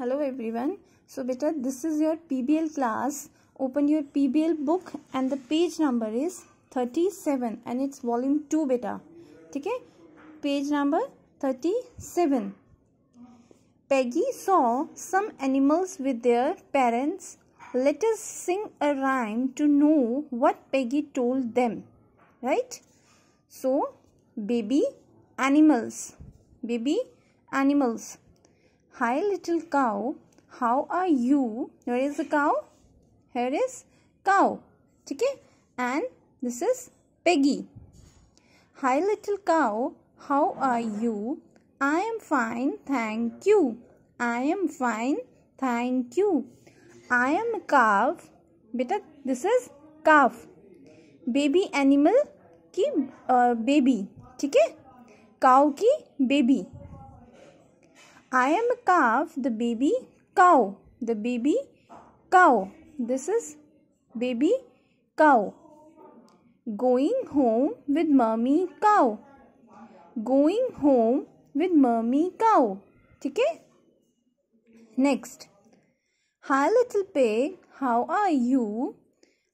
hello everyone so beta this is your pbl class open your pbl book and the page number is 37 and it's volume 2 beta okay page number 37 peggy saw some animals with their parents let us sing a rhyme to know what peggy told them right so baby animals baby animals Hi, little cow. How are you? Where is the cow? Here is cow. Okay. And this is Peggy. Hi, little cow. How are you? I am fine, thank you. I am fine, thank you. I am a calf. Beta, this is calf. Baby animal. की uh, baby. ठीक है cow की baby I am a calf, the baby cow. The baby cow. This is baby cow. Going home with mommy cow. Going home with mommy cow. Okay. Next. Hi little pig, how are you?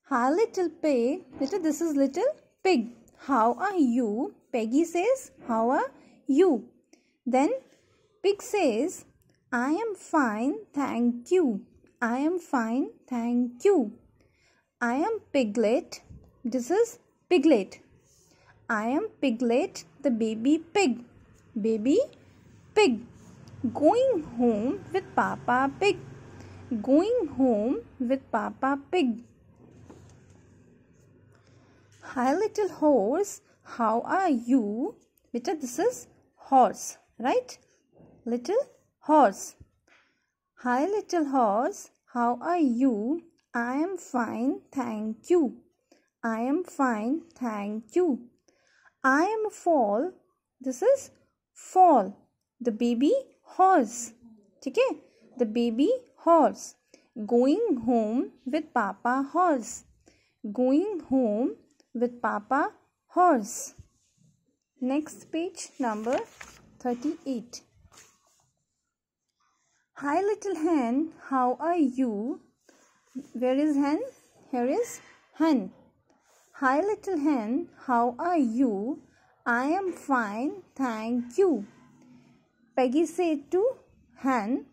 Hi little pig. Little this is little pig. How are you? Peggy says, how are you? Then Pig says, I am fine, thank you. I am fine, thank you. I am Piglet. This is Piglet. I am Piglet, the baby pig. Baby pig. Going home with Papa Pig. Going home with Papa Pig. Hi, little horse. How are you? Beta, this is horse, right? little horse. Hi, little horse. How are you? I am fine, thank you. I am fine, thank you. I am fall. This is fall. The baby horse. ठीक है The baby horse. Going home with papa horse. Going home with papa horse. Next page number 38. Hi, little hen, how are you? Where is hen? Here is hen. Hi, little hen, how are you? I am fine, thank you. Peggy said to hen,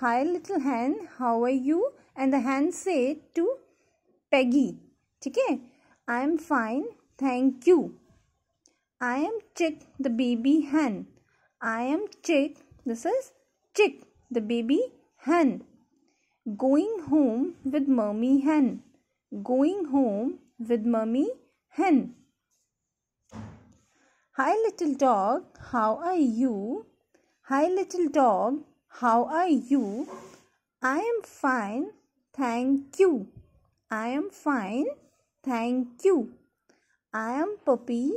Hi, little hen, how are you? And the hen said to Peggy, ठीक है I am fine, thank you. I am Chick, the baby hen. I am Chick, this is Chick the baby hen. Going home with mummy hen. Going home with mummy hen. Hi little dog, how are you? Hi little dog, how are you? I am fine, thank you. I am fine, thank you. I am puppy,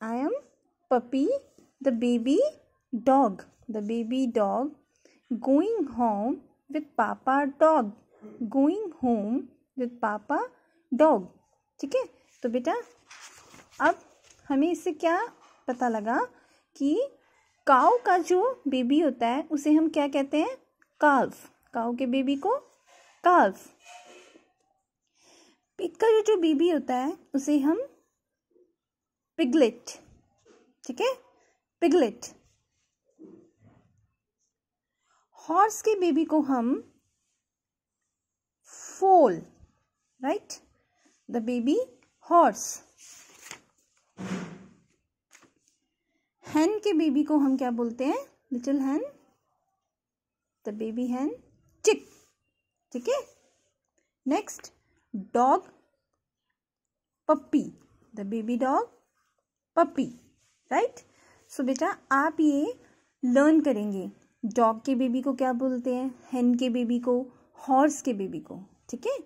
I am puppy, the baby dog, the baby dog going home with papa dog going home with papa dog ठीक है तो बेटा अब हमें इससे क्या पता लगा कि काऊ का जो बेबी होता है उसे हम क्या कहते हैं काल्फ काउ के बेबी को काल्फ पिक का जो जो बेबी होता है उसे हम पिगलेट ठीक है पिगलेट हॉर्स के बेबी को हम foal right the baby horse hen के बेबी को हम क्या बोलते हैं little hen the baby hen chick ठीक है next dog puppy the baby dog puppy right so बेटा आप ये लर्न करेंगे डॉग के बेबी को क्या बोलते हैं हेन के बेबी को हॉर्स के बेबी को ठीक है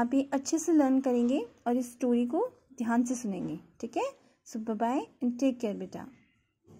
आप ये अच्छे से लर्न करेंगे और इस स्टोरी को ध्यान से सुनेंगे ठीक है so bye and take care बेटा